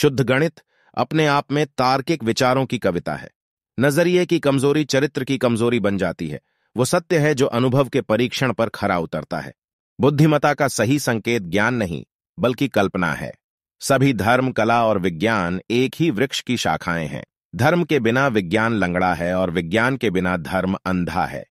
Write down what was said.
शुद्ध गणित अपने आप में तार्किक विचारों की कविता है नजरिए की कमजोरी चरित्र की कमजोरी बन जाती है वो सत्य है जो अनुभव के परीक्षण पर खरा उतरता है बुद्धिमता का सही संकेत ज्ञान नहीं बल्कि कल्पना है सभी धर्म कला और विज्ञान एक ही वृक्ष की शाखाएं हैं धर्म के बिना विज्ञान लंगड़ा है और विज्ञान के बिना धर्म अंधा है